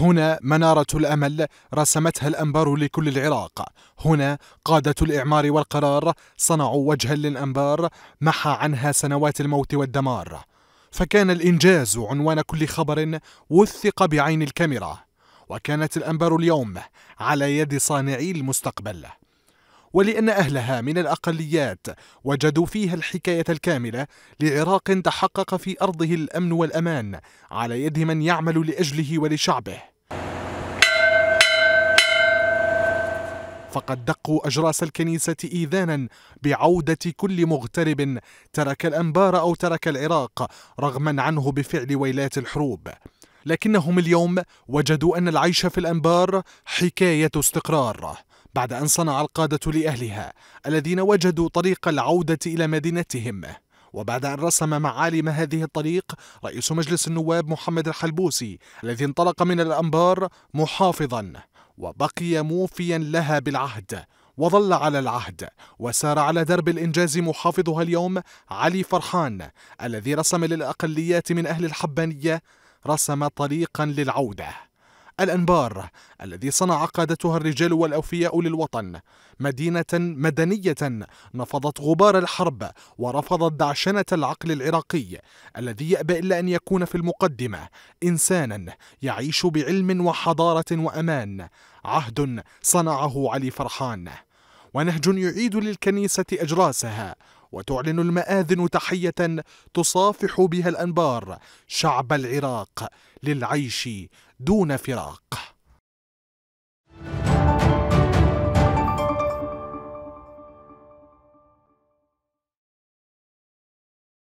هنا منارة الأمل رسمتها الأنبار لكل العراق هنا قادة الإعمار والقرار صنعوا وجها للأنبار محى عنها سنوات الموت والدمار فكان الإنجاز عنوان كل خبر وثق بعين الكاميرا وكانت الأنبار اليوم على يد صانعي المستقبل ولأن أهلها من الأقليات وجدوا فيها الحكاية الكاملة لعراق تحقق في أرضه الأمن والأمان على يد من يعمل لأجله ولشعبه فقد دقوا أجراس الكنيسة إيذانا بعودة كل مغترب ترك الأنبار أو ترك العراق رغما عنه بفعل ويلات الحروب لكنهم اليوم وجدوا أن العيش في الأنبار حكاية استقرار بعد أن صنع القادة لأهلها الذين وجدوا طريق العودة إلى مدينتهم وبعد أن رسم معالم هذه الطريق رئيس مجلس النواب محمد الحلبوسي الذي انطلق من الأنبار محافظا وبقي موفيا لها بالعهد وظل على العهد وسار على درب الإنجاز محافظها اليوم علي فرحان الذي رسم للأقليات من أهل الحبانية رسم طريقا للعوده الأنبار الذي صنع قادتها الرجال والأوفياء للوطن مدينة مدنية نفضت غبار الحرب ورفضت دعشنة العقل العراقي الذي يأبى إلا أن يكون في المقدمة إنسانا يعيش بعلم وحضارة وأمان عهد صنعه علي فرحان ونهج يعيد للكنيسة أجراسها وتعلن المآذن تحية تصافح بها الأنبار شعب العراق للعيش دون فراق